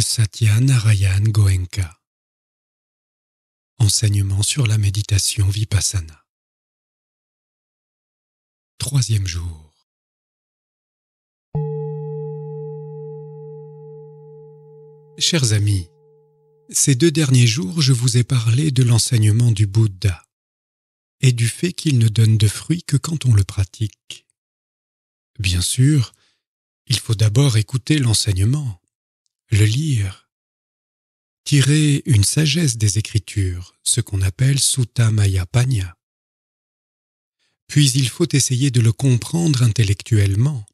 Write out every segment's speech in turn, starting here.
Satya Narayan Goenka Enseignement sur la méditation vipassana Troisième jour Chers amis, ces deux derniers jours, je vous ai parlé de l'enseignement du Bouddha et du fait qu'il ne donne de fruits que quand on le pratique. Bien sûr, il faut d'abord écouter l'enseignement, le lire, tirer une sagesse des Écritures, ce qu'on appelle Sutta Maya Panya. Puis il faut essayer de le comprendre intellectuellement,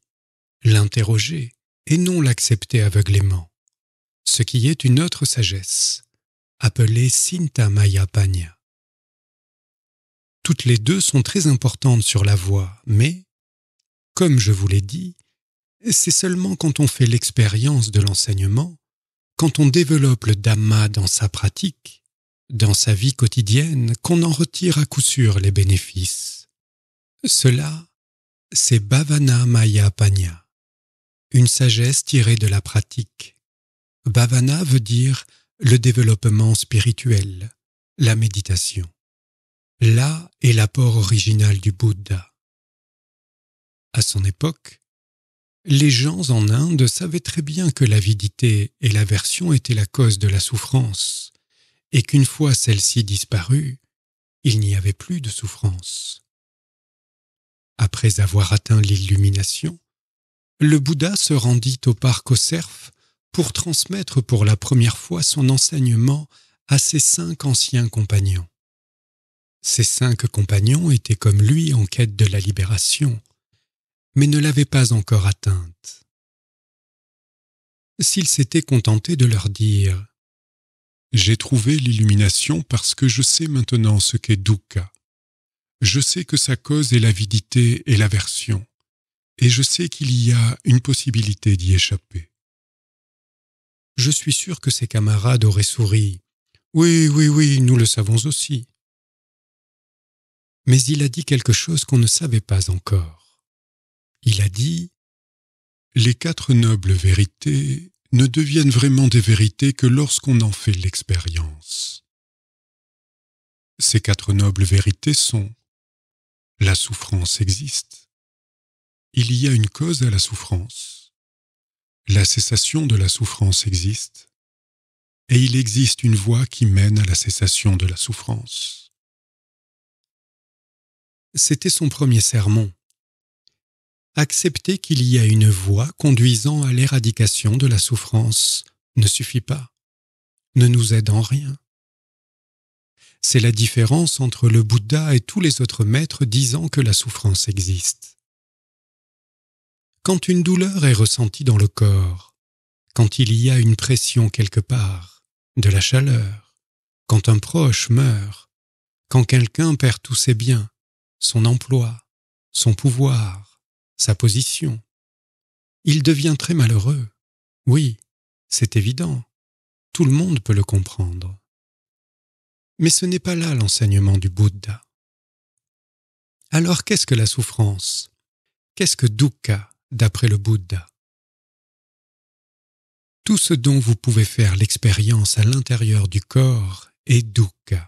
l'interroger, et non l'accepter aveuglément ce qui est une autre sagesse, appelée Sintamaya Panya. Toutes les deux sont très importantes sur la voie, mais, comme je vous l'ai dit, c'est seulement quand on fait l'expérience de l'enseignement, quand on développe le Dhamma dans sa pratique, dans sa vie quotidienne, qu'on en retire à coup sûr les bénéfices. Cela, c'est Bhavana Maya Panya, une sagesse tirée de la pratique, Bhavana veut dire le développement spirituel, la méditation. Là est l'apport original du Bouddha. À son époque, les gens en Inde savaient très bien que l'avidité et l'aversion étaient la cause de la souffrance, et qu'une fois celle-ci disparue, il n'y avait plus de souffrance. Après avoir atteint l'illumination, le Bouddha se rendit au parc au cerfs pour transmettre pour la première fois son enseignement à ses cinq anciens compagnons. Ses cinq compagnons étaient comme lui en quête de la libération, mais ne l'avaient pas encore atteinte. S'il s'était contenté de leur dire J'ai trouvé l'illumination parce que je sais maintenant ce qu'est Dukkha. Je sais que sa cause est l'avidité et l'aversion, et je sais qu'il y a une possibilité d'y échapper je suis sûr que ses camarades auraient souri. Oui, oui, oui, nous le savons aussi. Mais il a dit quelque chose qu'on ne savait pas encore. Il a dit Les quatre nobles vérités ne deviennent vraiment des vérités que lorsqu'on en fait l'expérience. Ces quatre nobles vérités sont La souffrance existe. Il y a une cause à la souffrance la cessation de la souffrance existe, et il existe une voie qui mène à la cessation de la souffrance. C'était son premier sermon. Accepter qu'il y a une voie conduisant à l'éradication de la souffrance ne suffit pas, ne nous aide en rien. C'est la différence entre le Bouddha et tous les autres maîtres disant que la souffrance existe quand une douleur est ressentie dans le corps, quand il y a une pression quelque part, de la chaleur, quand un proche meurt, quand quelqu'un perd tous ses biens, son emploi, son pouvoir, sa position. Il devient très malheureux. Oui, c'est évident. Tout le monde peut le comprendre. Mais ce n'est pas là l'enseignement du Bouddha. Alors qu'est-ce que la souffrance Qu'est-ce que dukkha d'après le Bouddha. Tout ce dont vous pouvez faire l'expérience à l'intérieur du corps est dukkha.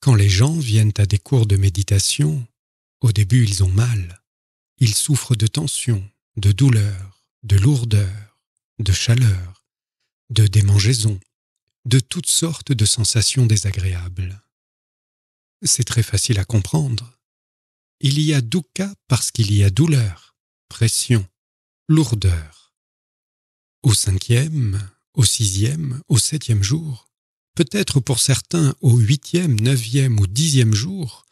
Quand les gens viennent à des cours de méditation, au début ils ont mal, ils souffrent de tension, de douleur, de lourdeur, de chaleur, de démangeaisons, de toutes sortes de sensations désagréables. C'est très facile à comprendre. Il y a dukkha parce qu'il y a douleur, pression, lourdeur. Au cinquième, au sixième, au septième jour, peut-être pour certains au huitième, neuvième ou dixième jour,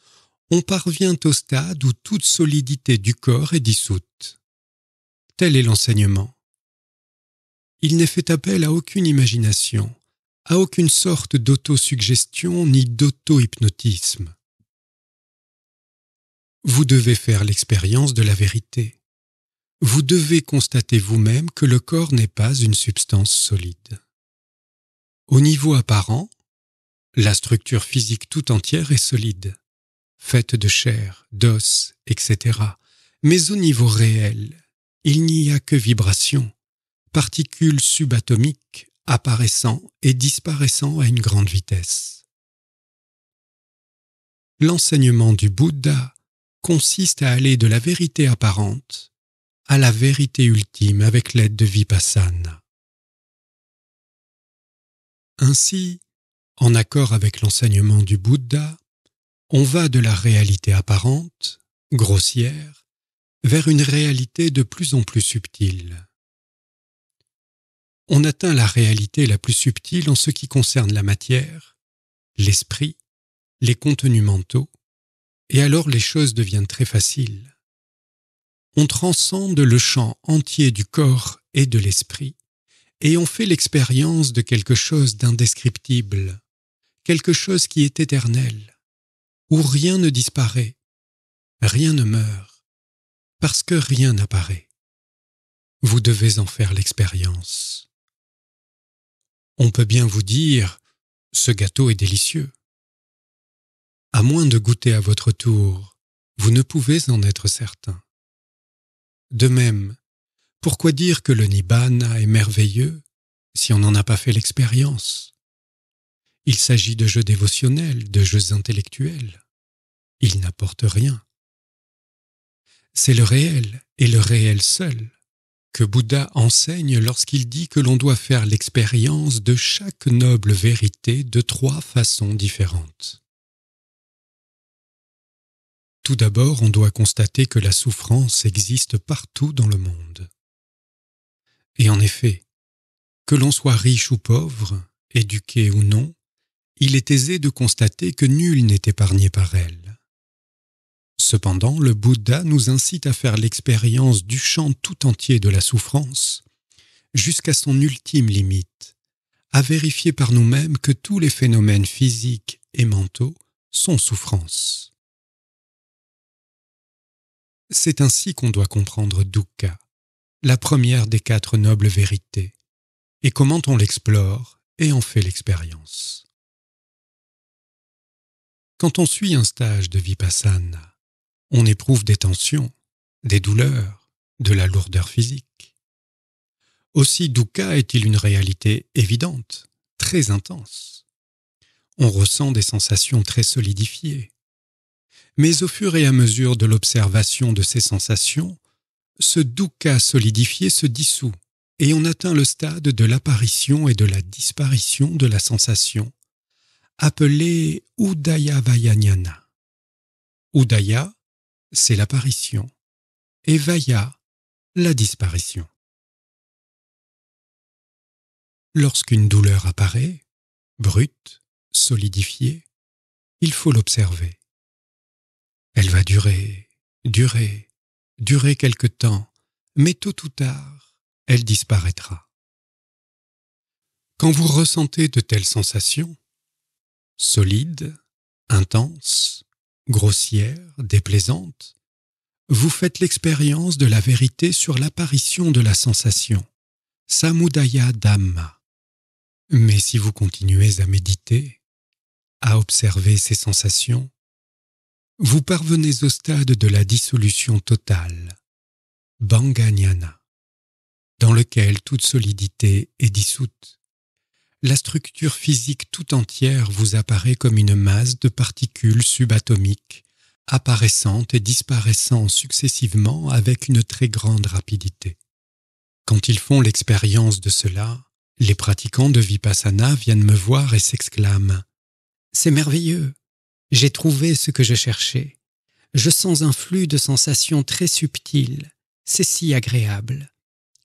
on parvient au stade où toute solidité du corps est dissoute. Tel est l'enseignement. Il n'est fait appel à aucune imagination, à aucune sorte d'autosuggestion ni d'auto-hypnotisme. Vous devez faire l'expérience de la vérité. Vous devez constater vous-même que le corps n'est pas une substance solide. Au niveau apparent, la structure physique tout entière est solide, faite de chair, d'os, etc. Mais au niveau réel, il n'y a que vibrations, particules subatomiques apparaissant et disparaissant à une grande vitesse. L'enseignement du Bouddha consiste à aller de la vérité apparente à la vérité ultime avec l'aide de Vipassana. Ainsi, en accord avec l'enseignement du Bouddha, on va de la réalité apparente, grossière, vers une réalité de plus en plus subtile. On atteint la réalité la plus subtile en ce qui concerne la matière, l'esprit, les contenus mentaux, et alors les choses deviennent très faciles. On transcende le champ entier du corps et de l'esprit, et on fait l'expérience de quelque chose d'indescriptible, quelque chose qui est éternel, où rien ne disparaît, rien ne meurt, parce que rien n'apparaît. Vous devez en faire l'expérience. On peut bien vous dire, ce gâteau est délicieux à moins de goûter à votre tour, vous ne pouvez en être certain. De même, pourquoi dire que le Nibbana est merveilleux si on n'en a pas fait l'expérience Il s'agit de jeux dévotionnels, de jeux intellectuels. Il n'apporte rien. C'est le réel, et le réel seul, que Bouddha enseigne lorsqu'il dit que l'on doit faire l'expérience de chaque noble vérité de trois façons différentes. Tout d'abord, on doit constater que la souffrance existe partout dans le monde. Et en effet, que l'on soit riche ou pauvre, éduqué ou non, il est aisé de constater que nul n'est épargné par elle. Cependant, le Bouddha nous incite à faire l'expérience du champ tout entier de la souffrance, jusqu'à son ultime limite, à vérifier par nous-mêmes que tous les phénomènes physiques et mentaux sont souffrance. C'est ainsi qu'on doit comprendre Dukkha, la première des quatre nobles vérités, et comment on l'explore et en fait l'expérience. Quand on suit un stage de vipassana, on éprouve des tensions, des douleurs, de la lourdeur physique. Aussi Dukkha est-il une réalité évidente, très intense. On ressent des sensations très solidifiées, mais au fur et à mesure de l'observation de ces sensations, ce dukkha solidifié se dissout et on atteint le stade de l'apparition et de la disparition de la sensation, appelée Udaya Vayanyana. Udaya, c'est l'apparition, et Vaya, la disparition. Lorsqu'une douleur apparaît, brute, solidifiée, il faut l'observer. Elle va durer, durer, durer quelque temps, mais tôt ou tard, elle disparaîtra. Quand vous ressentez de telles sensations, solides, intenses, grossières, déplaisantes, vous faites l'expérience de la vérité sur l'apparition de la sensation, samudaya dhamma. Mais si vous continuez à méditer, à observer ces sensations, vous parvenez au stade de la dissolution totale, Banganyana, dans lequel toute solidité est dissoute. La structure physique tout entière vous apparaît comme une masse de particules subatomiques, apparaissant et disparaissant successivement avec une très grande rapidité. Quand ils font l'expérience de cela, les pratiquants de Vipassana viennent me voir et s'exclament ⁇ C'est merveilleux j'ai trouvé ce que je cherchais. Je sens un flux de sensations très subtiles. C'est si agréable.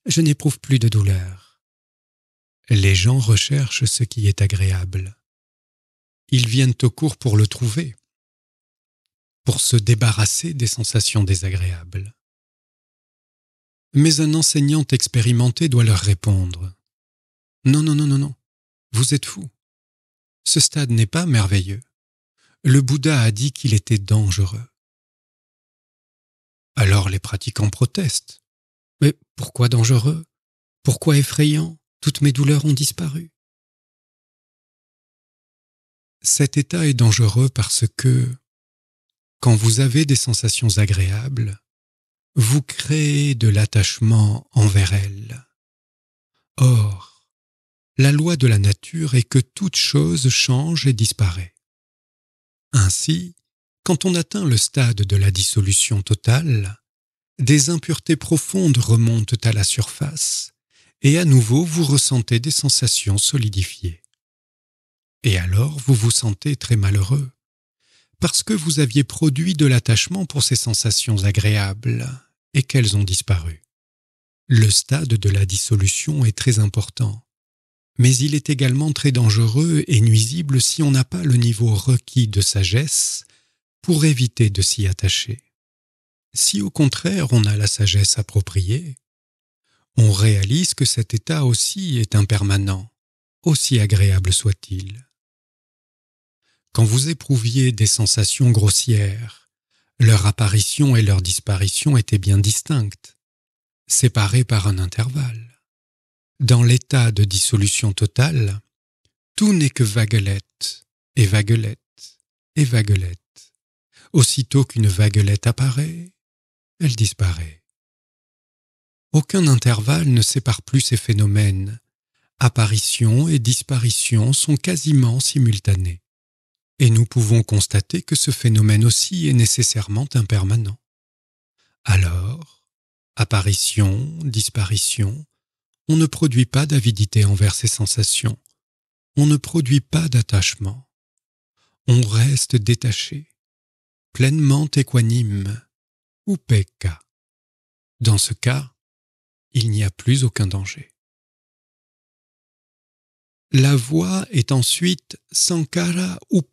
Je n'éprouve plus de douleur. Les gens recherchent ce qui est agréable. Ils viennent au cours pour le trouver, pour se débarrasser des sensations désagréables. Mais un enseignant expérimenté doit leur répondre. Non, non, non, non, non. Vous êtes fou. Ce stade n'est pas merveilleux le Bouddha a dit qu'il était dangereux. Alors les pratiquants protestent. Mais pourquoi dangereux Pourquoi effrayant Toutes mes douleurs ont disparu. Cet état est dangereux parce que quand vous avez des sensations agréables, vous créez de l'attachement envers elles. Or, la loi de la nature est que toute chose change et disparaît. Ainsi, quand on atteint le stade de la dissolution totale, des impuretés profondes remontent à la surface, et à nouveau vous ressentez des sensations solidifiées. Et alors vous vous sentez très malheureux, parce que vous aviez produit de l'attachement pour ces sensations agréables, et qu'elles ont disparu. Le stade de la dissolution est très important, mais il est également très dangereux et nuisible si on n'a pas le niveau requis de sagesse pour éviter de s'y attacher. Si au contraire on a la sagesse appropriée, on réalise que cet état aussi est impermanent, aussi agréable soit-il. Quand vous éprouviez des sensations grossières, leur apparition et leur disparition étaient bien distinctes, séparées par un intervalle. Dans l'état de dissolution totale, tout n'est que vaguelette, et vaguelette, et vaguelette. Aussitôt qu'une vaguelette apparaît, elle disparaît. Aucun intervalle ne sépare plus ces phénomènes. Apparition et disparition sont quasiment simultanés. Et nous pouvons constater que ce phénomène aussi est nécessairement impermanent. Alors, apparition, disparition, on ne produit pas d'avidité envers ces sensations. On ne produit pas d'attachement. On reste détaché, pleinement équanime, ou Dans ce cas, il n'y a plus aucun danger. La voix est ensuite sankara ou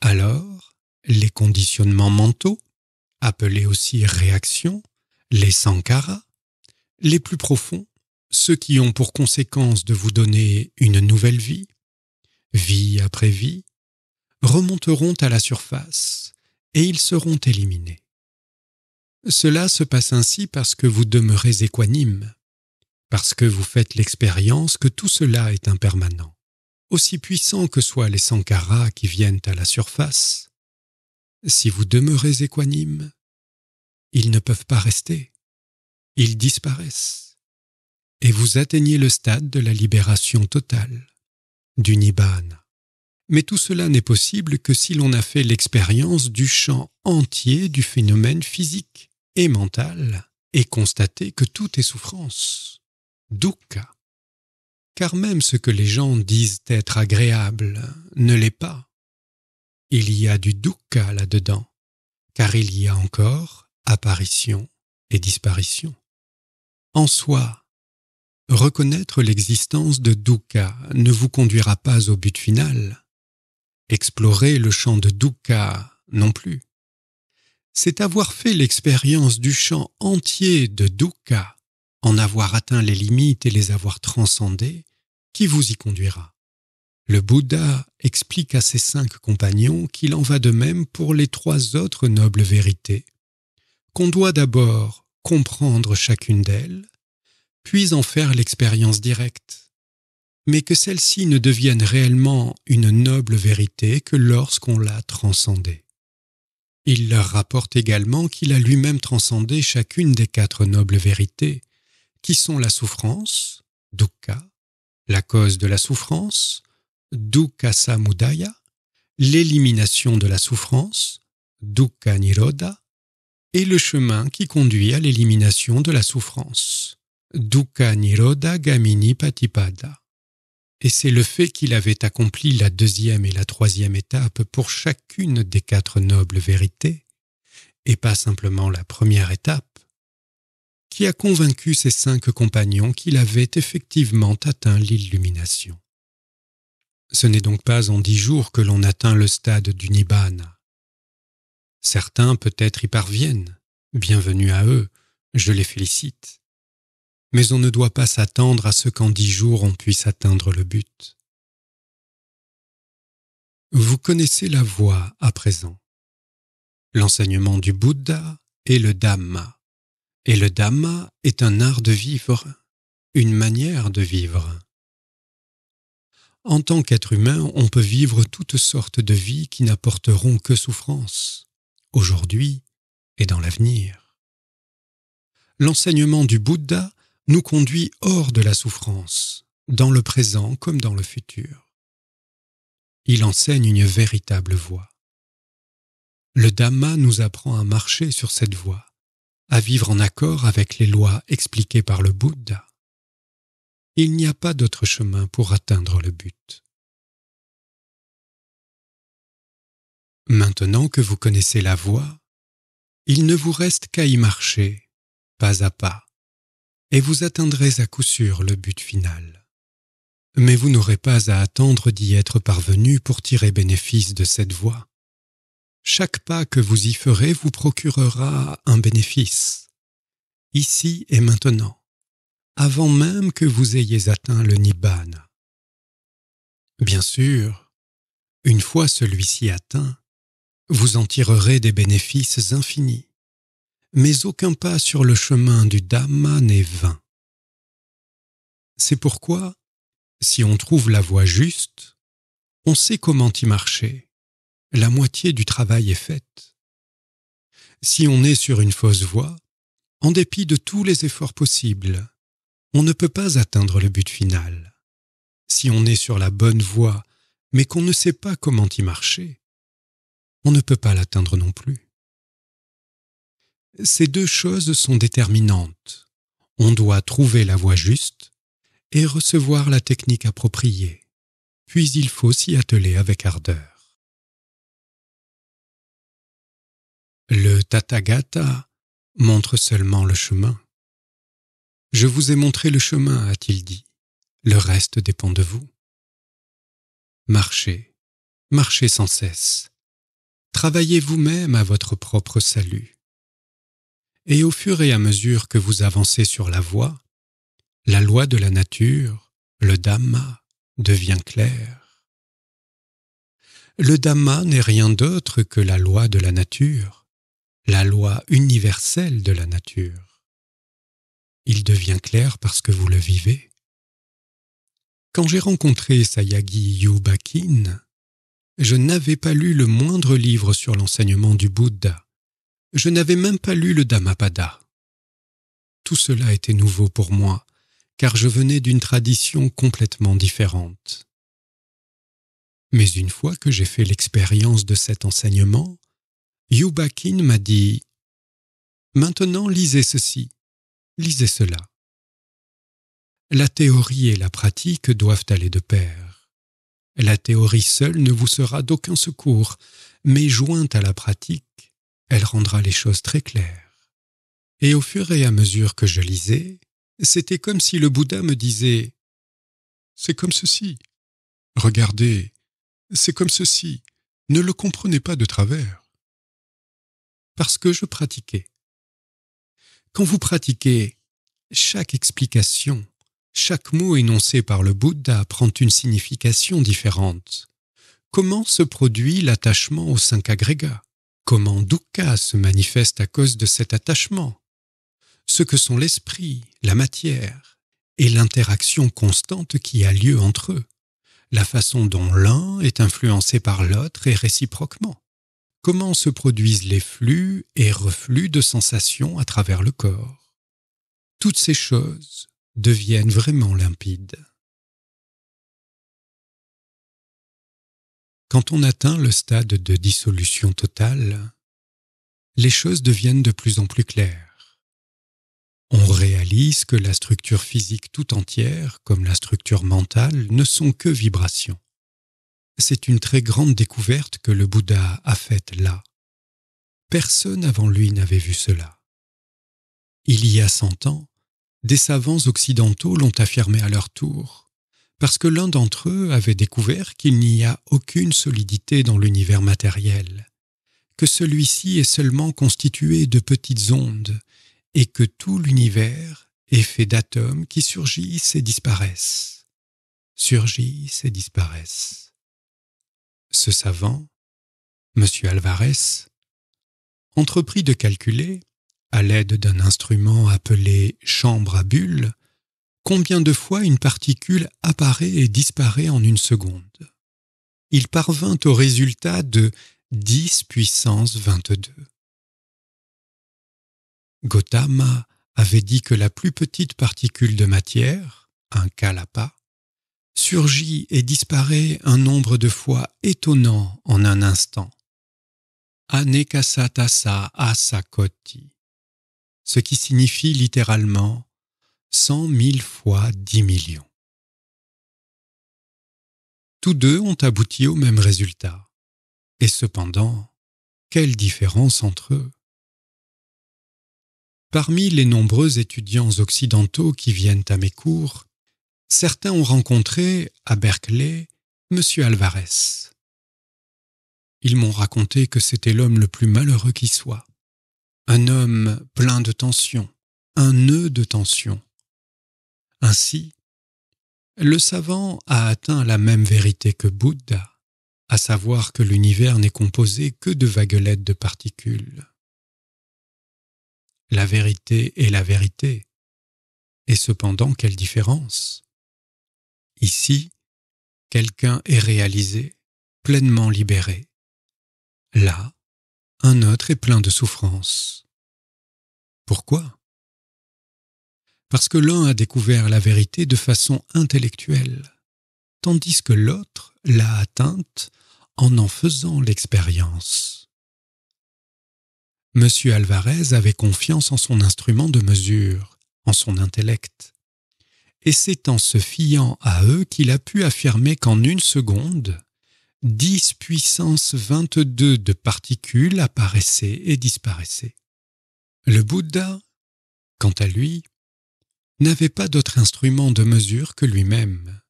Alors, les conditionnements mentaux, appelés aussi réactions, les sankara les plus profonds, ceux qui ont pour conséquence de vous donner une nouvelle vie, vie après vie, remonteront à la surface et ils seront éliminés. Cela se passe ainsi parce que vous demeurez équanime, parce que vous faites l'expérience que tout cela est impermanent. Aussi puissants que soient les sankaras qui viennent à la surface, si vous demeurez équanime, ils ne peuvent pas rester ils disparaissent, et vous atteignez le stade de la libération totale, du Nibbana. Mais tout cela n'est possible que si l'on a fait l'expérience du champ entier du phénomène physique et mental, et constaté que tout est souffrance, dukkha. Car même ce que les gens disent être agréable ne l'est pas. Il y a du dukkha là-dedans, car il y a encore apparition et disparition en soi. Reconnaître l'existence de Dukkha ne vous conduira pas au but final. Explorer le champ de Dukkha non plus. C'est avoir fait l'expérience du champ entier de Dukkha, en avoir atteint les limites et les avoir transcendées, qui vous y conduira. Le Bouddha explique à ses cinq compagnons qu'il en va de même pour les trois autres nobles vérités, qu'on doit d'abord comprendre chacune d'elles, puis en faire l'expérience directe, mais que celle-ci ne devienne réellement une noble vérité que lorsqu'on l'a transcendée. Il leur rapporte également qu'il a lui-même transcendé chacune des quatre nobles vérités, qui sont la souffrance, dukkha, la cause de la souffrance, dukkha samudaya, l'élimination de la souffrance, dukkha nirodha, et le chemin qui conduit à l'élimination de la souffrance. Dukkha Nirodha Gamini Patipada. Et c'est le fait qu'il avait accompli la deuxième et la troisième étape pour chacune des quatre nobles vérités, et pas simplement la première étape, qui a convaincu ses cinq compagnons qu'il avait effectivement atteint l'illumination. Ce n'est donc pas en dix jours que l'on atteint le stade du Nibbana. Certains peut-être y parviennent. Bienvenue à eux, je les félicite. Mais on ne doit pas s'attendre à ce qu'en dix jours on puisse atteindre le but. Vous connaissez la voie à présent. L'enseignement du Bouddha est le Dhamma. Et le Dhamma est un art de vivre, une manière de vivre. En tant qu'être humain, on peut vivre toutes sortes de vies qui n'apporteront que souffrance aujourd'hui et dans l'avenir. L'enseignement du Bouddha nous conduit hors de la souffrance, dans le présent comme dans le futur. Il enseigne une véritable voie. Le Dhamma nous apprend à marcher sur cette voie, à vivre en accord avec les lois expliquées par le Bouddha. Il n'y a pas d'autre chemin pour atteindre le but. Maintenant que vous connaissez la voie, il ne vous reste qu'à y marcher, pas à pas, et vous atteindrez à coup sûr le but final. Mais vous n'aurez pas à attendre d'y être parvenu pour tirer bénéfice de cette voie. Chaque pas que vous y ferez vous procurera un bénéfice, ici et maintenant, avant même que vous ayez atteint le nibbana. Bien sûr, une fois celui-ci atteint, vous en tirerez des bénéfices infinis. Mais aucun pas sur le chemin du Dhamma n'est vain. C'est pourquoi, si on trouve la voie juste, on sait comment y marcher. La moitié du travail est faite. Si on est sur une fausse voie, en dépit de tous les efforts possibles, on ne peut pas atteindre le but final. Si on est sur la bonne voie, mais qu'on ne sait pas comment y marcher, on ne peut pas l'atteindre non plus. Ces deux choses sont déterminantes. On doit trouver la voie juste et recevoir la technique appropriée, puis il faut s'y atteler avec ardeur. Le Tathagata montre seulement le chemin. Je vous ai montré le chemin, a-t-il dit. Le reste dépend de vous. Marchez, marchez sans cesse, travaillez vous-même à votre propre salut. Et au fur et à mesure que vous avancez sur la voie, la loi de la nature, le Dhamma, devient claire. Le Dhamma n'est rien d'autre que la loi de la nature, la loi universelle de la nature. Il devient clair parce que vous le vivez. Quand j'ai rencontré Sayagi Yubakin, je n'avais pas lu le moindre livre sur l'enseignement du Bouddha. Je n'avais même pas lu le Dhammapada. Tout cela était nouveau pour moi, car je venais d'une tradition complètement différente. Mais une fois que j'ai fait l'expérience de cet enseignement, Yubakin m'a dit Maintenant lisez ceci, lisez cela. La théorie et la pratique doivent aller de pair. La théorie seule ne vous sera d'aucun secours, mais jointe à la pratique, elle rendra les choses très claires. Et au fur et à mesure que je lisais, c'était comme si le Bouddha me disait C'est comme ceci. Regardez, c'est comme ceci. Ne le comprenez pas de travers. Parce que je pratiquais. Quand vous pratiquez, chaque explication, chaque mot énoncé par le Bouddha prend une signification différente. Comment se produit l'attachement aux cinq agrégats Comment Dukkha se manifeste à cause de cet attachement Ce que sont l'esprit, la matière, et l'interaction constante qui a lieu entre eux, la façon dont l'un est influencé par l'autre et réciproquement comment se produisent les flux et reflux de sensations à travers le corps. Toutes ces choses, deviennent vraiment limpides. Quand on atteint le stade de dissolution totale, les choses deviennent de plus en plus claires. On réalise que la structure physique tout entière, comme la structure mentale, ne sont que vibrations. C'est une très grande découverte que le Bouddha a faite là. Personne avant lui n'avait vu cela. Il y a cent ans, des savants occidentaux l'ont affirmé à leur tour, parce que l'un d'entre eux avait découvert qu'il n'y a aucune solidité dans l'univers matériel, que celui-ci est seulement constitué de petites ondes, et que tout l'univers est fait d'atomes qui surgissent et disparaissent, surgissent et disparaissent. Ce savant, M. Alvarez, entreprit de calculer à l'aide d'un instrument appelé chambre à bulles, combien de fois une particule apparaît et disparaît en une seconde. Il parvint au résultat de 10 puissance 22. Gautama avait dit que la plus petite particule de matière, un kalapa, surgit et disparaît un nombre de fois étonnant en un instant. Anekasatasa asakoti ce qui signifie littéralement cent mille fois dix millions. Tous deux ont abouti au même résultat. Et cependant, quelle différence entre eux Parmi les nombreux étudiants occidentaux qui viennent à mes cours, certains ont rencontré, à Berkeley, M. Alvarez. Ils m'ont raconté que c'était l'homme le plus malheureux qui soit, un homme plein de tension, un nœud de tension. Ainsi, le savant a atteint la même vérité que Bouddha, à savoir que l'univers n'est composé que de vaguelettes de particules. La vérité est la vérité, et cependant quelle différence Ici, quelqu'un est réalisé, pleinement libéré. Là, un autre est plein de souffrance. Pourquoi Parce que l'un a découvert la vérité de façon intellectuelle, tandis que l'autre l'a atteinte en en faisant l'expérience. Monsieur Alvarez avait confiance en son instrument de mesure, en son intellect, et c'est en se fiant à eux qu'il a pu affirmer qu'en une seconde, 10 puissance deux de particules apparaissaient et disparaissaient. Le Bouddha, quant à lui, n'avait pas d'autre instrument de mesure que lui-même.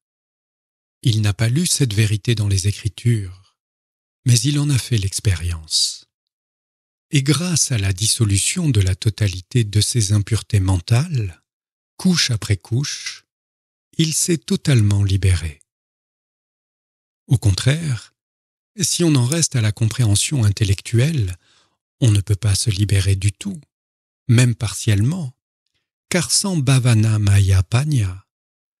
Il n'a pas lu cette vérité dans les Écritures, mais il en a fait l'expérience. Et grâce à la dissolution de la totalité de ses impuretés mentales, couche après couche, il s'est totalement libéré. Au contraire, si on en reste à la compréhension intellectuelle, on ne peut pas se libérer du tout, même partiellement, car sans bhavana maya panya,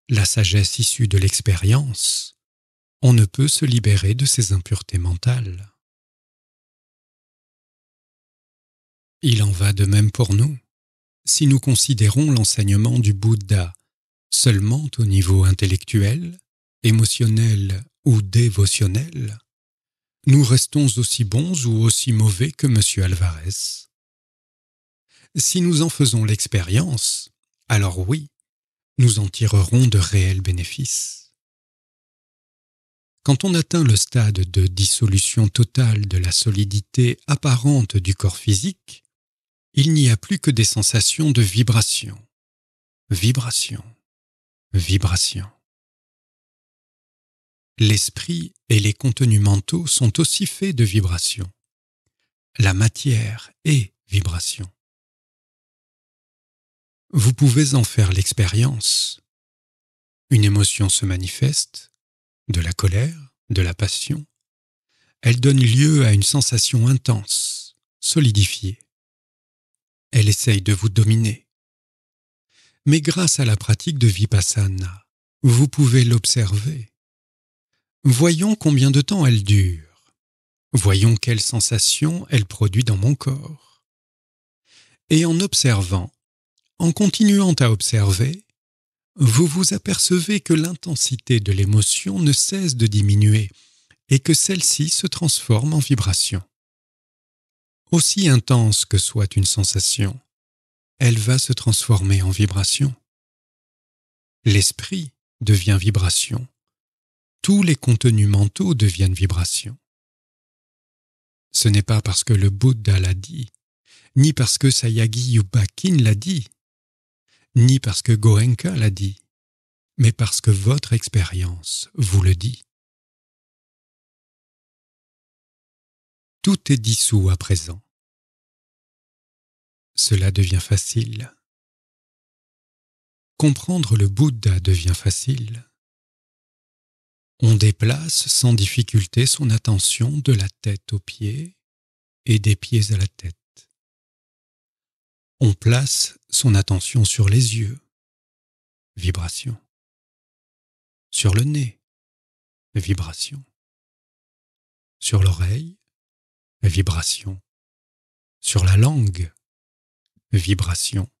la sagesse issue de l'expérience, on ne peut se libérer de ces impuretés mentales. Il en va de même pour nous, si nous considérons l'enseignement du Bouddha seulement au niveau intellectuel, émotionnel ou dévotionnel, nous restons aussi bons ou aussi mauvais que M. Alvarez. Si nous en faisons l'expérience, alors oui, nous en tirerons de réels bénéfices. Quand on atteint le stade de dissolution totale de la solidité apparente du corps physique, il n'y a plus que des sensations de vibration, vibration, vibration. L'esprit et les contenus mentaux sont aussi faits de vibrations. La matière est vibration. Vous pouvez en faire l'expérience. Une émotion se manifeste, de la colère, de la passion. Elle donne lieu à une sensation intense, solidifiée. Elle essaye de vous dominer. Mais grâce à la pratique de vipassana, vous pouvez l'observer, Voyons combien de temps elle dure. Voyons quelles sensations elle produit dans mon corps. Et en observant, en continuant à observer, vous vous apercevez que l'intensité de l'émotion ne cesse de diminuer et que celle-ci se transforme en vibration. Aussi intense que soit une sensation, elle va se transformer en vibration. L'esprit devient vibration tous les contenus mentaux deviennent vibrations. Ce n'est pas parce que le Bouddha l'a dit, ni parce que Sayagi Yubakin l'a dit, ni parce que Goenka l'a dit, mais parce que votre expérience vous le dit. Tout est dissous à présent. Cela devient facile. Comprendre le Bouddha devient facile. On déplace sans difficulté son attention de la tête aux pieds et des pieds à la tête. On place son attention sur les yeux, vibration. Sur le nez, vibration. Sur l'oreille, vibration. Sur la langue, vibration.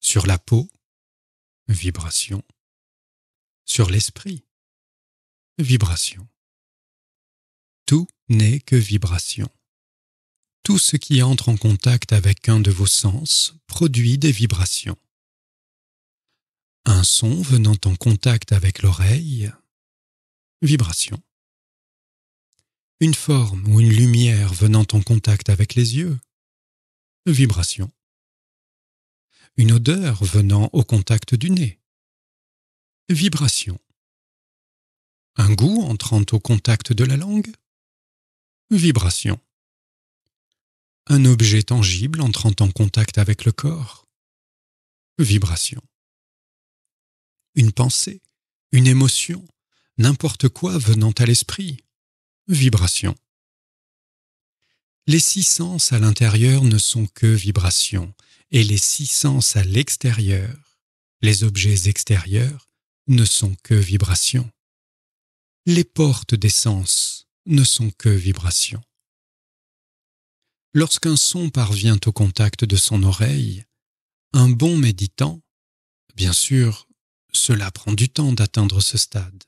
Sur la peau, vibration. Sur l'esprit, vibration. Tout n'est que vibration. Tout ce qui entre en contact avec un de vos sens produit des vibrations. Un son venant en contact avec l'oreille, vibration. Une forme ou une lumière venant en contact avec les yeux, vibration. Une odeur venant au contact du nez, vibration un goût entrant au contact de la langue Vibration. Un objet tangible entrant en contact avec le corps Vibration. Une pensée, une émotion, n'importe quoi venant à l'esprit Vibration. Les six sens à l'intérieur ne sont que vibrations, et les six sens à l'extérieur, les objets extérieurs, ne sont que vibrations les portes des sens ne sont que vibrations. Lorsqu'un son parvient au contact de son oreille, un bon méditant, bien sûr, cela prend du temps d'atteindre ce stade,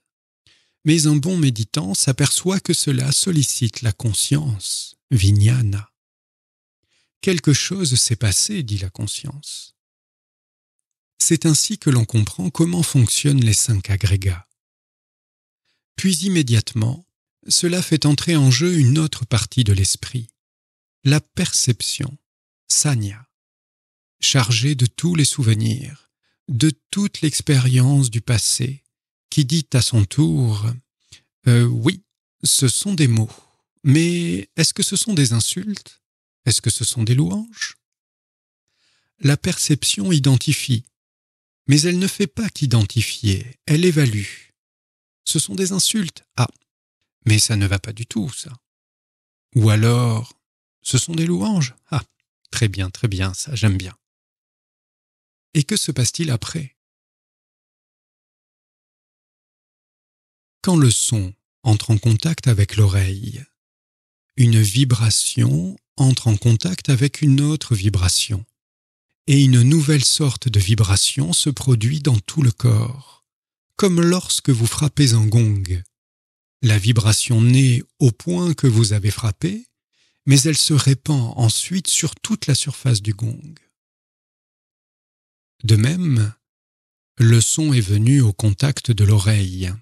mais un bon méditant s'aperçoit que cela sollicite la conscience, vinyana. Quelque chose s'est passé, dit la conscience. C'est ainsi que l'on comprend comment fonctionnent les cinq agrégats. Puis immédiatement, cela fait entrer en jeu une autre partie de l'esprit, la perception, sanya, chargée de tous les souvenirs, de toute l'expérience du passé, qui dit à son tour euh, Oui, ce sont des mots, mais est-ce que ce sont des insultes Est-ce que ce sont des louanges La perception identifie, mais elle ne fait pas qu'identifier, elle évalue ce sont des insultes. Ah, mais ça ne va pas du tout, ça. Ou alors, ce sont des louanges. Ah, très bien, très bien, ça j'aime bien. Et que se passe-t-il après Quand le son entre en contact avec l'oreille, une vibration entre en contact avec une autre vibration, et une nouvelle sorte de vibration se produit dans tout le corps comme lorsque vous frappez un gong. La vibration naît au point que vous avez frappé, mais elle se répand ensuite sur toute la surface du gong. De même, le son est venu au contact de l'oreille,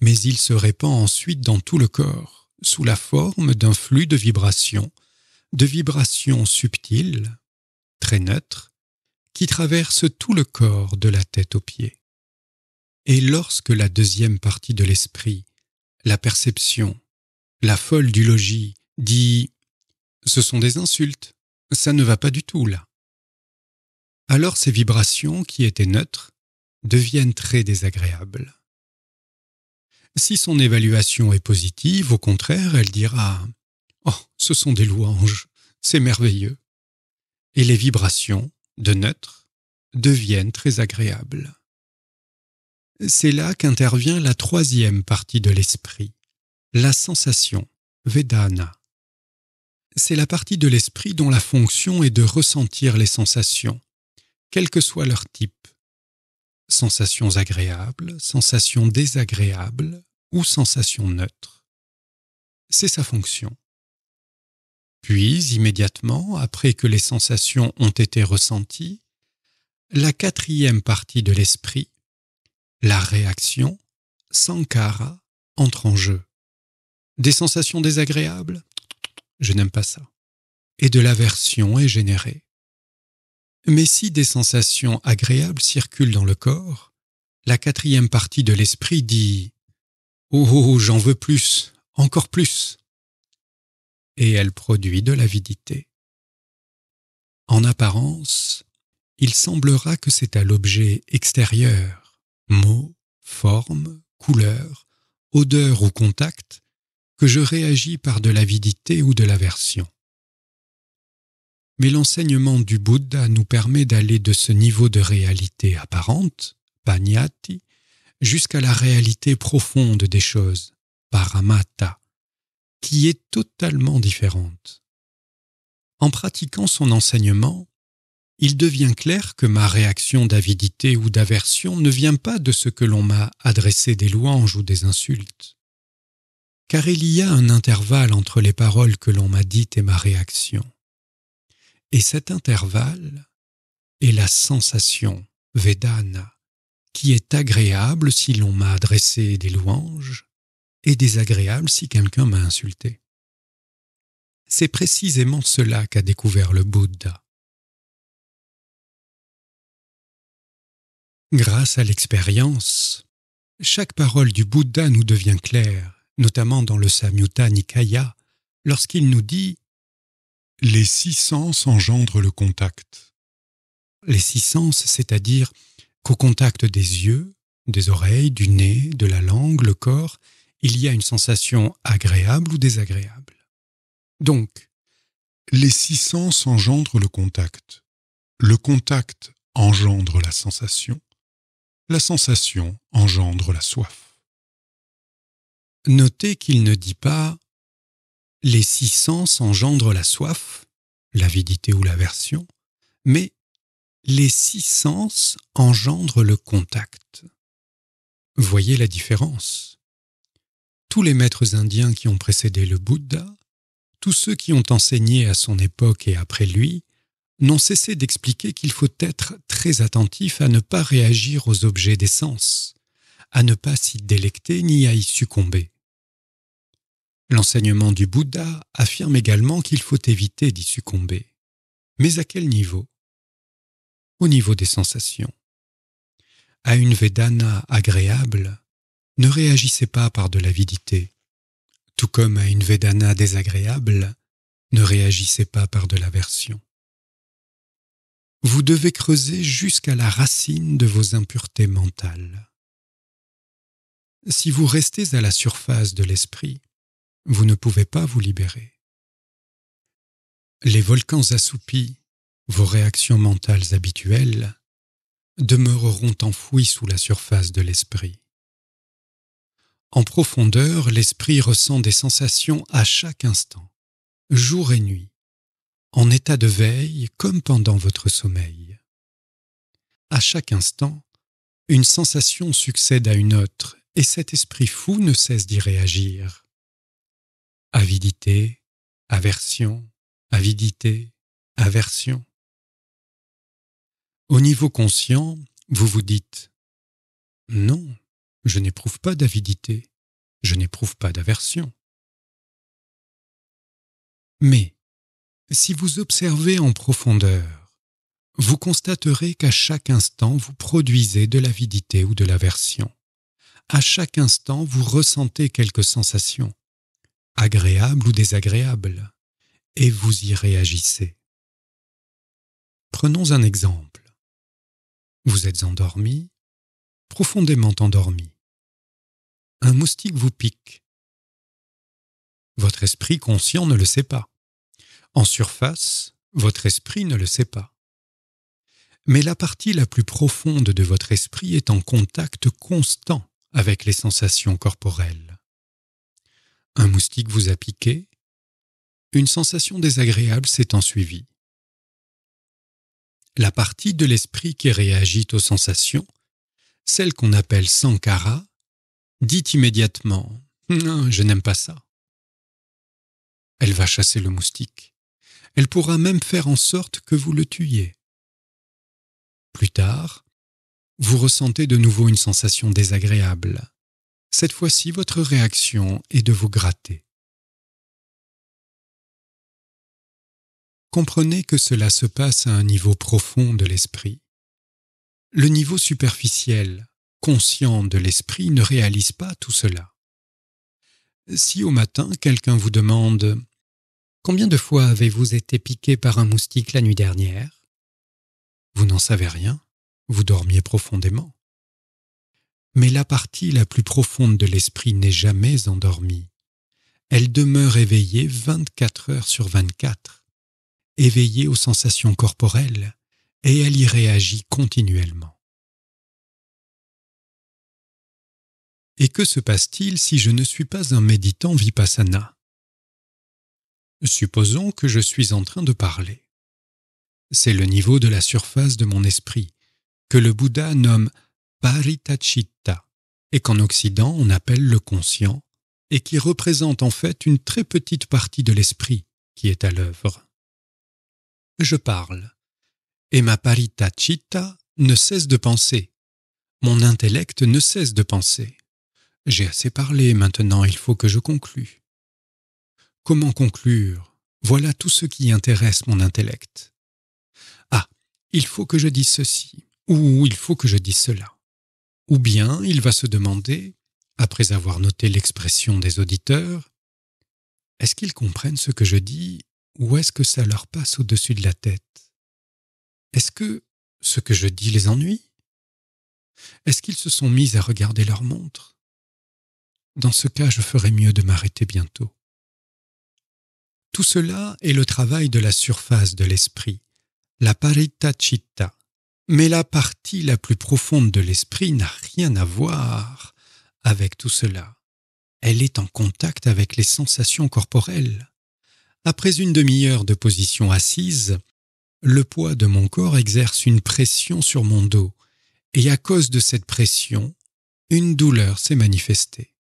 mais il se répand ensuite dans tout le corps, sous la forme d'un flux de vibrations, de vibrations subtiles, très neutres, qui traversent tout le corps de la tête aux pieds. Et lorsque la deuxième partie de l'esprit, la perception, la folle du logis, dit ⁇ Ce sont des insultes, ça ne va pas du tout là ⁇ alors ces vibrations, qui étaient neutres, deviennent très désagréables. Si son évaluation est positive, au contraire, elle dira ⁇ Oh, ce sont des louanges, c'est merveilleux !⁇ Et les vibrations, de neutres, deviennent très agréables. C'est là qu'intervient la troisième partie de l'esprit, la sensation, Vedana. C'est la partie de l'esprit dont la fonction est de ressentir les sensations, quel que soit leur type. Sensations agréables, sensations désagréables ou sensations neutres. C'est sa fonction. Puis, immédiatement, après que les sensations ont été ressenties, la quatrième partie de l'esprit la réaction, Sankara entre en jeu. Des sensations désagréables Je n'aime pas ça. Et de l'aversion est générée. Mais si des sensations agréables circulent dans le corps, la quatrième partie de l'esprit dit oh, oh, oh, j'en veux plus, encore plus Et elle produit de l'avidité. En apparence, il semblera que c'est à l'objet extérieur mots, formes, couleurs, odeurs ou contacts, que je réagis par de l'avidité ou de l'aversion. Mais l'enseignement du Bouddha nous permet d'aller de ce niveau de réalité apparente, panyati, jusqu'à la réalité profonde des choses, paramata, qui est totalement différente. En pratiquant son enseignement, il devient clair que ma réaction d'avidité ou d'aversion ne vient pas de ce que l'on m'a adressé des louanges ou des insultes. Car il y a un intervalle entre les paroles que l'on m'a dites et ma réaction. Et cet intervalle est la sensation, Vedana, qui est agréable si l'on m'a adressé des louanges et désagréable si quelqu'un m'a insulté. C'est précisément cela qu'a découvert le Bouddha. Grâce à l'expérience, chaque parole du Bouddha nous devient claire, notamment dans le Samyutta Nikaya, lorsqu'il nous dit Les six sens engendrent le contact. Les six sens, c'est-à-dire qu'au contact des yeux, des oreilles, du nez, de la langue, le corps, il y a une sensation agréable ou désagréable. Donc, les six sens engendrent le contact. Le contact engendre la sensation la sensation engendre la soif. Notez qu'il ne dit pas les six sens engendrent la soif, l'avidité ou l'aversion, mais les six sens engendrent le contact. Voyez la différence. Tous les maîtres indiens qui ont précédé le Bouddha, tous ceux qui ont enseigné à son époque et après lui, n'ont cessé d'expliquer qu'il faut être très attentif à ne pas réagir aux objets des sens, à ne pas s'y délecter ni à y succomber. L'enseignement du Bouddha affirme également qu'il faut éviter d'y succomber. Mais à quel niveau Au niveau des sensations. À une Vedana agréable, ne réagissez pas par de l'avidité, tout comme à une Vedana désagréable, ne réagissez pas par de l'aversion vous devez creuser jusqu'à la racine de vos impuretés mentales. Si vous restez à la surface de l'esprit, vous ne pouvez pas vous libérer. Les volcans assoupis, vos réactions mentales habituelles, demeureront enfouis sous la surface de l'esprit. En profondeur, l'esprit ressent des sensations à chaque instant, jour et nuit, en état de veille comme pendant votre sommeil. À chaque instant, une sensation succède à une autre, et cet esprit fou ne cesse d'y réagir. Avidité, aversion, avidité, aversion. Au niveau conscient, vous vous dites ⁇ Non, je n'éprouve pas d'avidité, je n'éprouve pas d'aversion. ⁇ Mais si vous observez en profondeur, vous constaterez qu'à chaque instant vous produisez de l'avidité ou de l'aversion. À chaque instant vous ressentez quelques sensations, agréables ou désagréables, et vous y réagissez. Prenons un exemple. Vous êtes endormi, profondément endormi. Un moustique vous pique. Votre esprit conscient ne le sait pas. En surface, votre esprit ne le sait pas. Mais la partie la plus profonde de votre esprit est en contact constant avec les sensations corporelles. Un moustique vous a piqué, une sensation désagréable s'est ensuivie. La partie de l'esprit qui réagit aux sensations, celle qu'on appelle Sankara, dit immédiatement ⁇ Je n'aime pas ça ⁇ Elle va chasser le moustique elle pourra même faire en sorte que vous le tuiez. Plus tard, vous ressentez de nouveau une sensation désagréable. Cette fois-ci, votre réaction est de vous gratter. Comprenez que cela se passe à un niveau profond de l'esprit. Le niveau superficiel, conscient de l'esprit, ne réalise pas tout cela. Si au matin quelqu'un vous demande Combien de fois avez-vous été piqué par un moustique la nuit dernière Vous n'en savez rien, vous dormiez profondément. Mais la partie la plus profonde de l'esprit n'est jamais endormie. Elle demeure éveillée 24 heures sur 24, éveillée aux sensations corporelles, et elle y réagit continuellement. Et que se passe-t-il si je ne suis pas un méditant vipassana Supposons que je suis en train de parler. C'est le niveau de la surface de mon esprit, que le Bouddha nomme paritachitta, et qu'en Occident on appelle le conscient, et qui représente en fait une très petite partie de l'esprit qui est à l'œuvre. Je parle, et ma paritachitta ne cesse de penser. Mon intellect ne cesse de penser. J'ai assez parlé, maintenant il faut que je conclue. Comment conclure Voilà tout ce qui intéresse mon intellect. Ah, il faut que je dise ceci, ou il faut que je dise cela. Ou bien il va se demander, après avoir noté l'expression des auditeurs, est-ce qu'ils comprennent ce que je dis, ou est-ce que ça leur passe au-dessus de la tête Est-ce que ce que je dis les ennuie Est-ce qu'ils se sont mis à regarder leur montre Dans ce cas, je ferais mieux de m'arrêter bientôt. Tout cela est le travail de la surface de l'esprit, la parita citta. Mais la partie la plus profonde de l'esprit n'a rien à voir avec tout cela. Elle est en contact avec les sensations corporelles. Après une demi-heure de position assise, le poids de mon corps exerce une pression sur mon dos, et à cause de cette pression, une douleur s'est manifestée.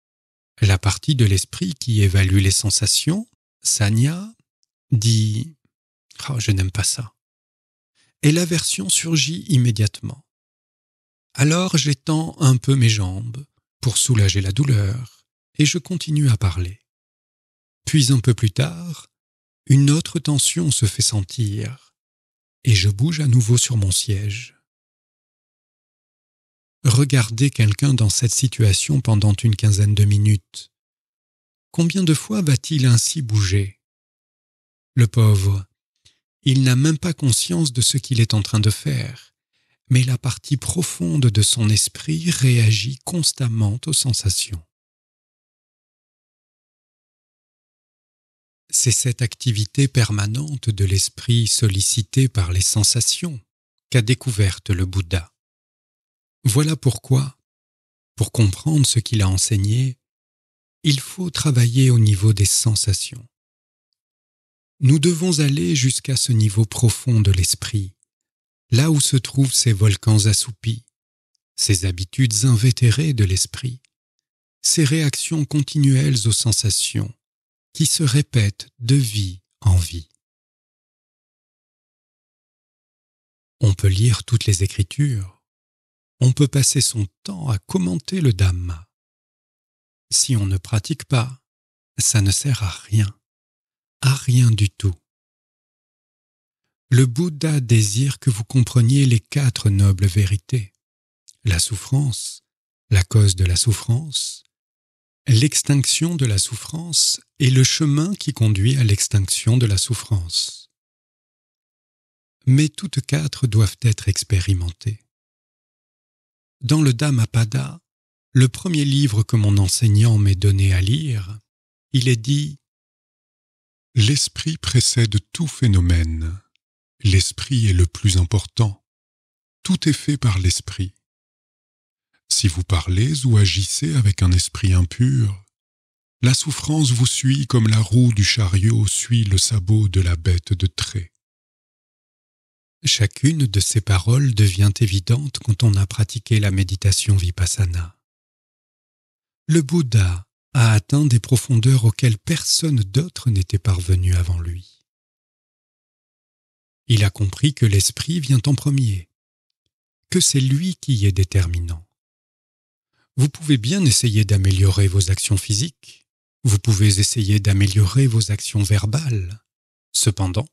La partie de l'esprit qui évalue les sensations Sanya dit ⁇ Oh, je n'aime pas ça ⁇ Et l'aversion surgit immédiatement. Alors j'étends un peu mes jambes pour soulager la douleur, et je continue à parler. Puis un peu plus tard, une autre tension se fait sentir, et je bouge à nouveau sur mon siège. Regardez quelqu'un dans cette situation pendant une quinzaine de minutes. Combien de fois va-t-il ainsi bouger Le pauvre, il n'a même pas conscience de ce qu'il est en train de faire, mais la partie profonde de son esprit réagit constamment aux sensations. C'est cette activité permanente de l'esprit sollicitée par les sensations qu'a découverte le Bouddha. Voilà pourquoi, pour comprendre ce qu'il a enseigné, il faut travailler au niveau des sensations. Nous devons aller jusqu'à ce niveau profond de l'esprit, là où se trouvent ces volcans assoupis, ces habitudes invétérées de l'esprit, ces réactions continuelles aux sensations qui se répètent de vie en vie. On peut lire toutes les écritures, on peut passer son temps à commenter le Dhamma, si on ne pratique pas, ça ne sert à rien, à rien du tout. Le Bouddha désire que vous compreniez les quatre nobles vérités. La souffrance, la cause de la souffrance, l'extinction de la souffrance et le chemin qui conduit à l'extinction de la souffrance. Mais toutes quatre doivent être expérimentées. Dans le Dhammapada, le premier livre que mon enseignant m'est donné à lire, il est dit L'esprit précède tout phénomène. L'esprit est le plus important. Tout est fait par l'esprit. Si vous parlez ou agissez avec un esprit impur, la souffrance vous suit comme la roue du chariot suit le sabot de la bête de trait. Chacune de ces paroles devient évidente quand on a pratiqué la méditation vipassana le Bouddha a atteint des profondeurs auxquelles personne d'autre n'était parvenu avant lui. Il a compris que l'esprit vient en premier, que c'est lui qui est déterminant. Vous pouvez bien essayer d'améliorer vos actions physiques, vous pouvez essayer d'améliorer vos actions verbales. Cependant,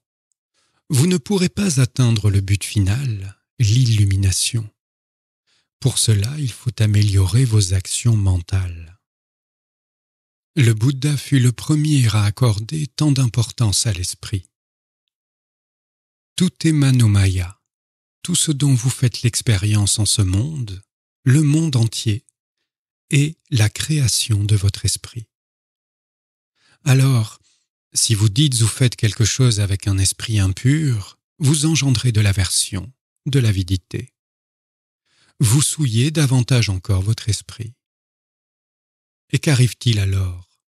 vous ne pourrez pas atteindre le but final, l'illumination, pour cela, il faut améliorer vos actions mentales. Le Bouddha fut le premier à accorder tant d'importance à l'esprit. Tout est manomaya, tout ce dont vous faites l'expérience en ce monde, le monde entier, est la création de votre esprit. Alors, si vous dites ou faites quelque chose avec un esprit impur, vous engendrez de l'aversion, de l'avidité vous souillez davantage encore votre esprit. Et qu'arrive-t-il alors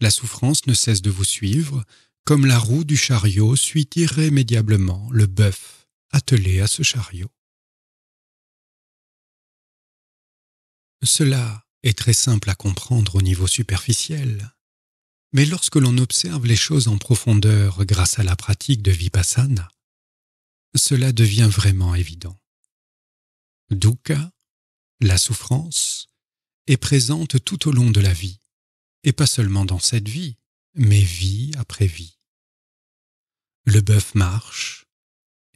La souffrance ne cesse de vous suivre, comme la roue du chariot suit irrémédiablement le bœuf attelé à ce chariot. Cela est très simple à comprendre au niveau superficiel, mais lorsque l'on observe les choses en profondeur grâce à la pratique de vipassana, cela devient vraiment évident dukkha, la souffrance, est présente tout au long de la vie, et pas seulement dans cette vie, mais vie après vie. Le bœuf marche,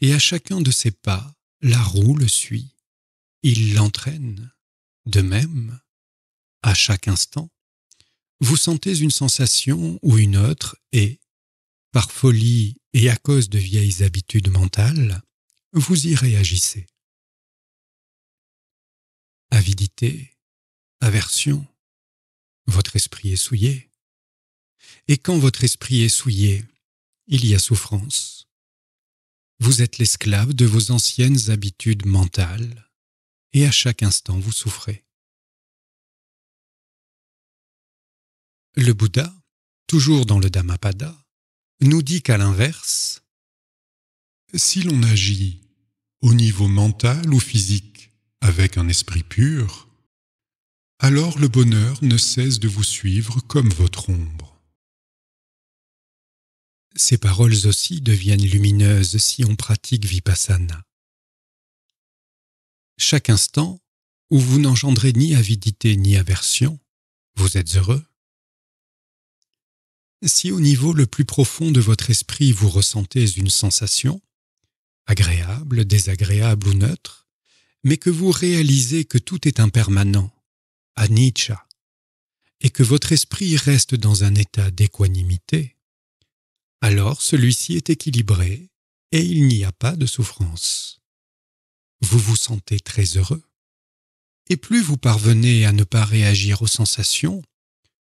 et à chacun de ses pas, la roue le suit, il l'entraîne. De même, à chaque instant, vous sentez une sensation ou une autre et, par folie et à cause de vieilles habitudes mentales, vous y réagissez avidité, aversion. Votre esprit est souillé. Et quand votre esprit est souillé, il y a souffrance. Vous êtes l'esclave de vos anciennes habitudes mentales, et à chaque instant vous souffrez. Le Bouddha, toujours dans le Dhammapada, nous dit qu'à l'inverse, si l'on agit au niveau mental ou physique avec un esprit pur, alors le bonheur ne cesse de vous suivre comme votre ombre. Ces paroles aussi deviennent lumineuses si on pratique vipassana. Chaque instant où vous n'engendrez ni avidité ni aversion, vous êtes heureux. Si au niveau le plus profond de votre esprit vous ressentez une sensation, agréable, désagréable ou neutre, mais que vous réalisez que tout est impermanent, à Nietzsche, et que votre esprit reste dans un état d'équanimité, alors celui-ci est équilibré et il n'y a pas de souffrance. Vous vous sentez très heureux. Et plus vous parvenez à ne pas réagir aux sensations,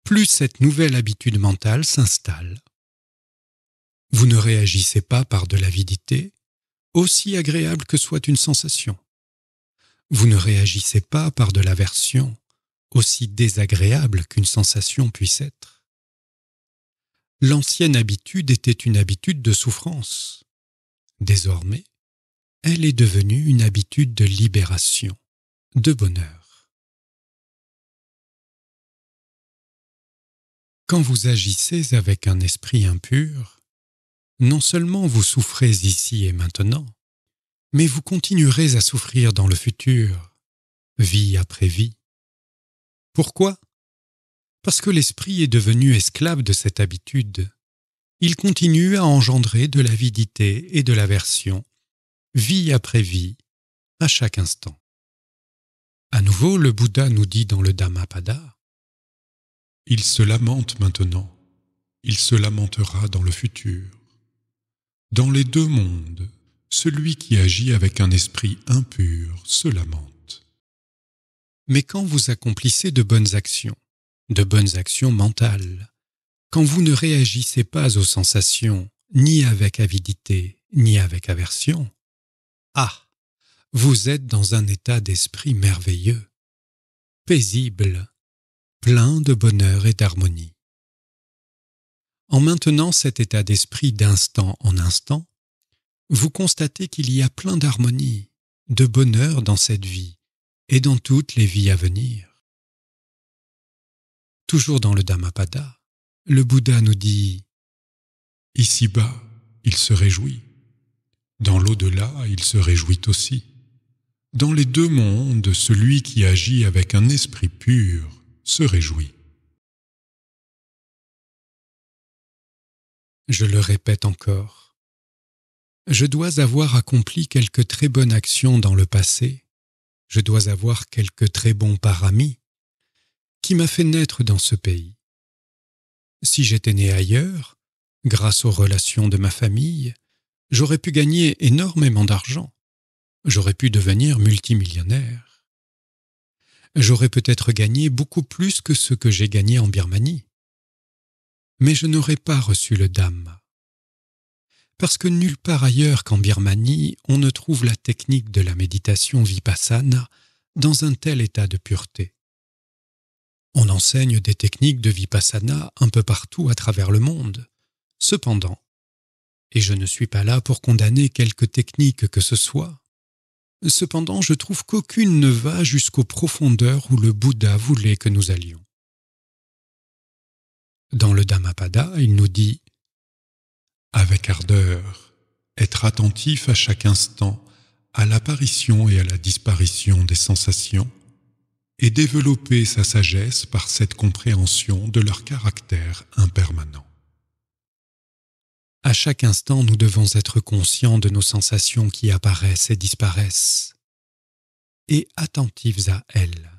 plus cette nouvelle habitude mentale s'installe. Vous ne réagissez pas par de l'avidité, aussi agréable que soit une sensation. Vous ne réagissez pas par de l'aversion, aussi désagréable qu'une sensation puisse être. L'ancienne habitude était une habitude de souffrance. Désormais, elle est devenue une habitude de libération, de bonheur. Quand vous agissez avec un esprit impur, non seulement vous souffrez ici et maintenant, mais vous continuerez à souffrir dans le futur, vie après vie. Pourquoi Parce que l'esprit est devenu esclave de cette habitude. Il continue à engendrer de l'avidité et de l'aversion, vie après vie, à chaque instant. À nouveau, le Bouddha nous dit dans le Dhammapada Il se lamente maintenant, il se lamentera dans le futur. Dans les deux mondes, celui qui agit avec un esprit impur se lamente. Mais quand vous accomplissez de bonnes actions, de bonnes actions mentales, quand vous ne réagissez pas aux sensations, ni avec avidité, ni avec aversion, ah, vous êtes dans un état d'esprit merveilleux, paisible, plein de bonheur et d'harmonie. En maintenant cet état d'esprit d'instant en instant, vous constatez qu'il y a plein d'harmonie, de bonheur dans cette vie et dans toutes les vies à venir. Toujours dans le Dhammapada, le Bouddha nous dit Ici-bas, il se réjouit. Dans l'au-delà, il se réjouit aussi. Dans les deux mondes, celui qui agit avec un esprit pur se réjouit. Je le répète encore, je dois avoir accompli quelques très bonnes actions dans le passé, je dois avoir quelques très bon paramis qui m'a fait naître dans ce pays. Si j'étais né ailleurs, grâce aux relations de ma famille, j'aurais pu gagner énormément d'argent, j'aurais pu devenir multimillionnaire. J'aurais peut-être gagné beaucoup plus que ce que j'ai gagné en Birmanie. Mais je n'aurais pas reçu le dame parce que nulle part ailleurs qu'en Birmanie, on ne trouve la technique de la méditation vipassana dans un tel état de pureté. On enseigne des techniques de vipassana un peu partout à travers le monde. Cependant, et je ne suis pas là pour condamner quelque technique que ce soit, cependant je trouve qu'aucune ne va jusqu'aux profondeurs où le Bouddha voulait que nous allions. Dans le Dhammapada, il nous dit avec ardeur, être attentif à chaque instant à l'apparition et à la disparition des sensations, et développer sa sagesse par cette compréhension de leur caractère impermanent. À chaque instant, nous devons être conscients de nos sensations qui apparaissent et disparaissent, et attentifs à elles.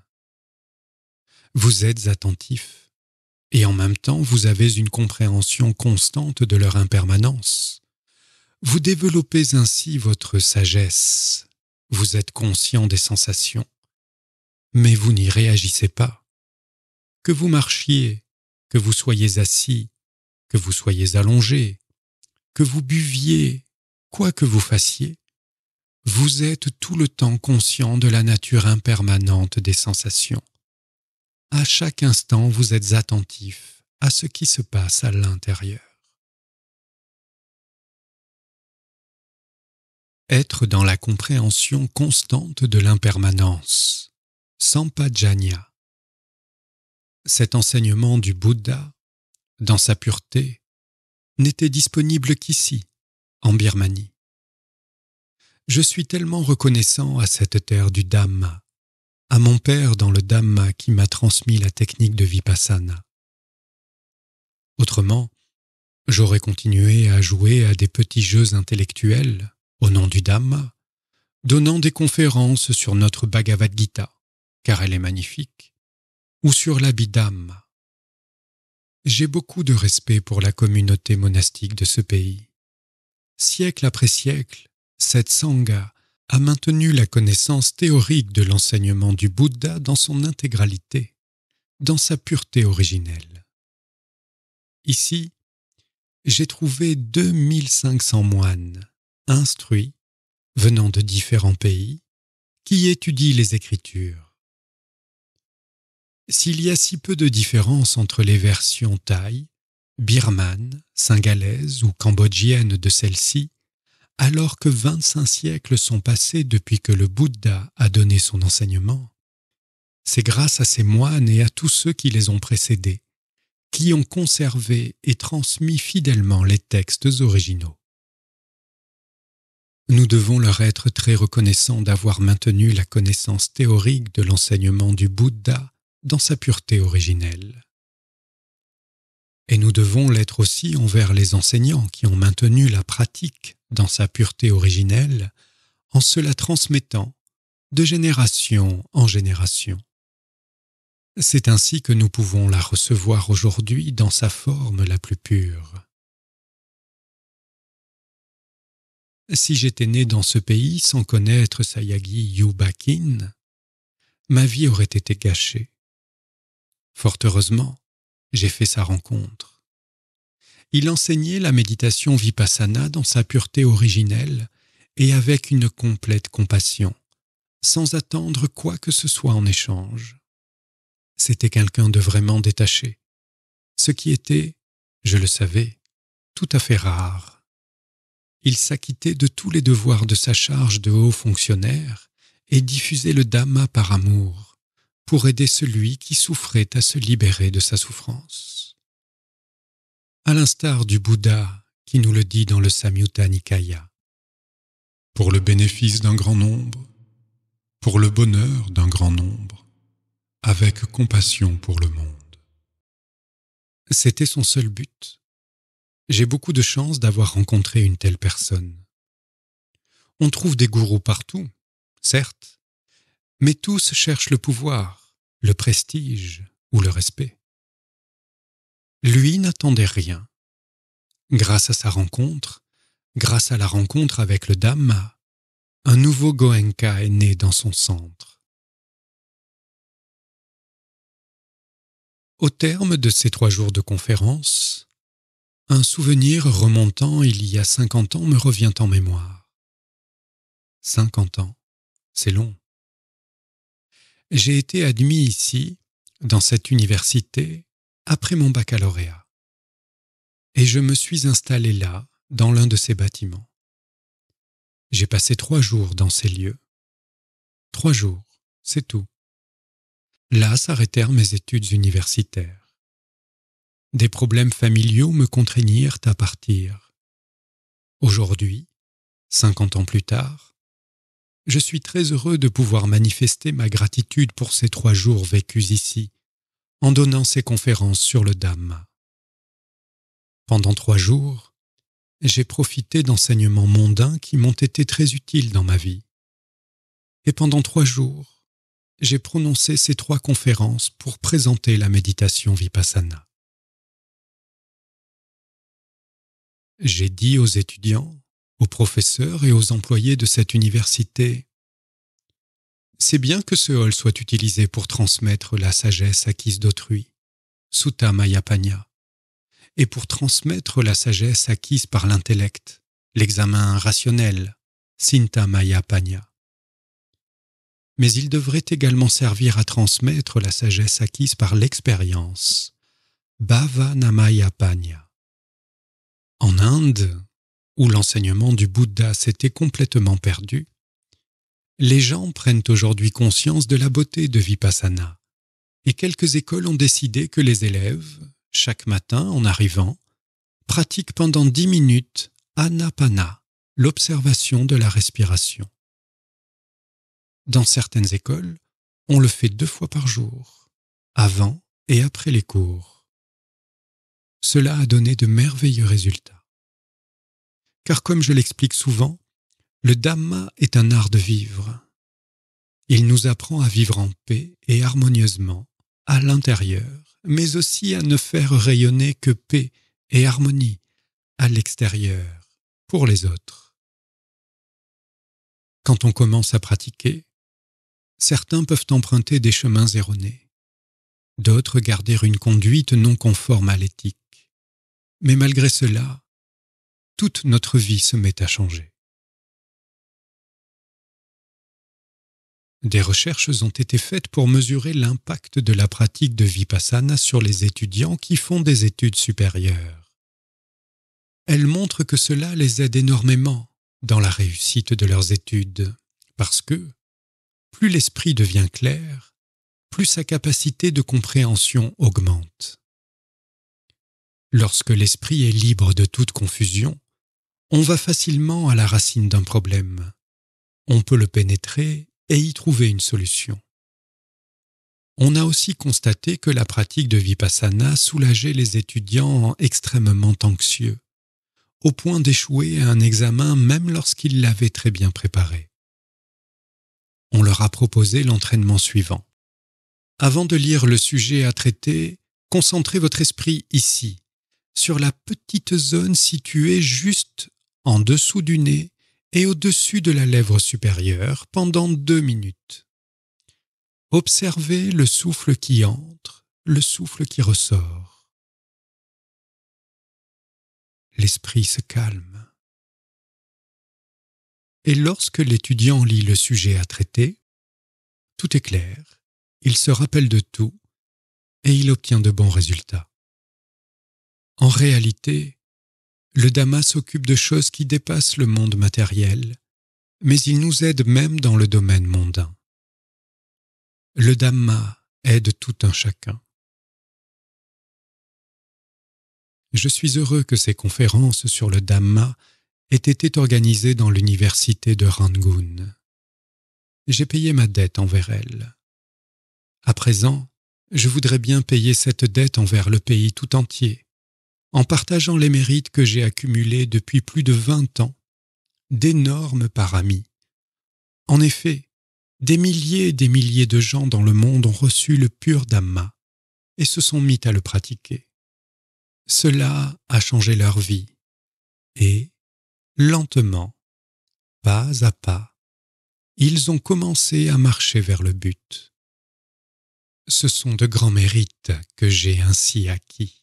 Vous êtes attentifs et en même temps vous avez une compréhension constante de leur impermanence. Vous développez ainsi votre sagesse, vous êtes conscient des sensations, mais vous n'y réagissez pas. Que vous marchiez, que vous soyez assis, que vous soyez allongé, que vous buviez, quoi que vous fassiez, vous êtes tout le temps conscient de la nature impermanente des sensations. À chaque instant, vous êtes attentif à ce qui se passe à l'intérieur. Être dans la compréhension constante de l'impermanence. Sampajanya. Cet enseignement du Bouddha, dans sa pureté, n'était disponible qu'ici, en Birmanie. Je suis tellement reconnaissant à cette terre du Dhamma à mon père dans le Dhamma qui m'a transmis la technique de Vipassana. Autrement, j'aurais continué à jouer à des petits jeux intellectuels au nom du Dhamma, donnant des conférences sur notre Bhagavad Gita, car elle est magnifique, ou sur l'Abhidhamma. J'ai beaucoup de respect pour la communauté monastique de ce pays. Siècle après siècle, cette sangha a maintenu la connaissance théorique de l'enseignement du Bouddha dans son intégralité, dans sa pureté originelle. Ici, j'ai trouvé 2500 moines instruits, venant de différents pays, qui étudient les Écritures. S'il y a si peu de différence entre les versions thaï, birmane, singalaise ou cambodgienne de celle-ci, alors que 25 siècles sont passés depuis que le Bouddha a donné son enseignement, c'est grâce à ces moines et à tous ceux qui les ont précédés, qui ont conservé et transmis fidèlement les textes originaux. Nous devons leur être très reconnaissants d'avoir maintenu la connaissance théorique de l'enseignement du Bouddha dans sa pureté originelle. Et nous devons l'être aussi envers les enseignants qui ont maintenu la pratique dans sa pureté originelle en se la transmettant de génération en génération. C'est ainsi que nous pouvons la recevoir aujourd'hui dans sa forme la plus pure. Si j'étais né dans ce pays sans connaître Sayagi Yubakin, ma vie aurait été gâchée. Fort heureusement, j'ai fait sa rencontre. Il enseignait la méditation vipassana dans sa pureté originelle et avec une complète compassion, sans attendre quoi que ce soit en échange. C'était quelqu'un de vraiment détaché, ce qui était, je le savais, tout à fait rare. Il s'acquittait de tous les devoirs de sa charge de haut fonctionnaire et diffusait le Dhamma par amour pour aider celui qui souffrait à se libérer de sa souffrance. À l'instar du Bouddha qui nous le dit dans le Samyutta Nikaya, pour le bénéfice d'un grand nombre, pour le bonheur d'un grand nombre, avec compassion pour le monde. C'était son seul but. J'ai beaucoup de chance d'avoir rencontré une telle personne. On trouve des gourous partout, certes, mais tous cherchent le pouvoir, le prestige ou le respect. Lui n'attendait rien. Grâce à sa rencontre, grâce à la rencontre avec le Dhamma, un nouveau Goenka est né dans son centre. Au terme de ces trois jours de conférence, un souvenir remontant il y a cinquante ans me revient en mémoire. Cinquante ans, c'est long j'ai été admis ici, dans cette université, après mon baccalauréat. Et je me suis installé là, dans l'un de ces bâtiments. J'ai passé trois jours dans ces lieux. Trois jours, c'est tout. Là s'arrêtèrent mes études universitaires. Des problèmes familiaux me contraignirent à partir. Aujourd'hui, cinquante ans plus tard, je suis très heureux de pouvoir manifester ma gratitude pour ces trois jours vécus ici, en donnant ces conférences sur le Dhamma. Pendant trois jours, j'ai profité d'enseignements mondains qui m'ont été très utiles dans ma vie. Et pendant trois jours, j'ai prononcé ces trois conférences pour présenter la méditation vipassana. J'ai dit aux étudiants aux professeurs et aux employés de cette université. C'est bien que ce hall soit utilisé pour transmettre la sagesse acquise d'autrui, Sutta Mayapanya, et pour transmettre la sagesse acquise par l'intellect, l'examen rationnel, Sinta Mayapanya. Mais il devrait également servir à transmettre la sagesse acquise par l'expérience, maya En Inde, où l'enseignement du Bouddha s'était complètement perdu, les gens prennent aujourd'hui conscience de la beauté de Vipassana, et quelques écoles ont décidé que les élèves, chaque matin en arrivant, pratiquent pendant dix minutes Anapana, l'observation de la respiration. Dans certaines écoles, on le fait deux fois par jour, avant et après les cours. Cela a donné de merveilleux résultats car comme je l'explique souvent, le Dhamma est un art de vivre. Il nous apprend à vivre en paix et harmonieusement, à l'intérieur, mais aussi à ne faire rayonner que paix et harmonie à l'extérieur, pour les autres. Quand on commence à pratiquer, certains peuvent emprunter des chemins erronés, d'autres garder une conduite non conforme à l'éthique. Mais malgré cela, toute notre vie se met à changer. Des recherches ont été faites pour mesurer l'impact de la pratique de Vipassana sur les étudiants qui font des études supérieures. Elles montrent que cela les aide énormément dans la réussite de leurs études, parce que plus l'esprit devient clair, plus sa capacité de compréhension augmente. Lorsque l'esprit est libre de toute confusion, on va facilement à la racine d'un problème. On peut le pénétrer et y trouver une solution. On a aussi constaté que la pratique de Vipassana soulageait les étudiants extrêmement anxieux, au point d'échouer à un examen même lorsqu'ils l'avaient très bien préparé. On leur a proposé l'entraînement suivant. Avant de lire le sujet à traiter, concentrez votre esprit ici, sur la petite zone située juste en dessous du nez et au-dessus de la lèvre supérieure pendant deux minutes. Observez le souffle qui entre, le souffle qui ressort. L'esprit se calme. Et lorsque l'étudiant lit le sujet à traiter, tout est clair, il se rappelle de tout et il obtient de bons résultats. En réalité, le Dhamma s'occupe de choses qui dépassent le monde matériel, mais il nous aide même dans le domaine mondain. Le Dhamma aide tout un chacun. Je suis heureux que ces conférences sur le Dhamma aient été organisées dans l'université de Rangoon. J'ai payé ma dette envers elle. À présent, je voudrais bien payer cette dette envers le pays tout entier en partageant les mérites que j'ai accumulés depuis plus de vingt ans, d'énormes paramis. En effet, des milliers et des milliers de gens dans le monde ont reçu le pur Dhamma et se sont mis à le pratiquer. Cela a changé leur vie et, lentement, pas à pas, ils ont commencé à marcher vers le but. Ce sont de grands mérites que j'ai ainsi acquis.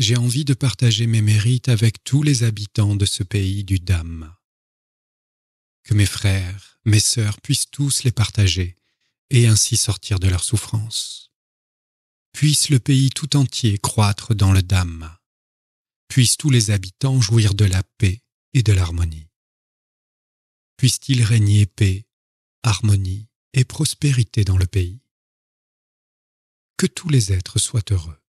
j'ai envie de partager mes mérites avec tous les habitants de ce pays du Dame. Que mes frères, mes sœurs puissent tous les partager et ainsi sortir de leur souffrances. Puisse le pays tout entier croître dans le Dame. Puissent tous les habitants jouir de la paix et de l'harmonie. Puisse-t-il régner paix, harmonie et prospérité dans le pays. Que tous les êtres soient heureux.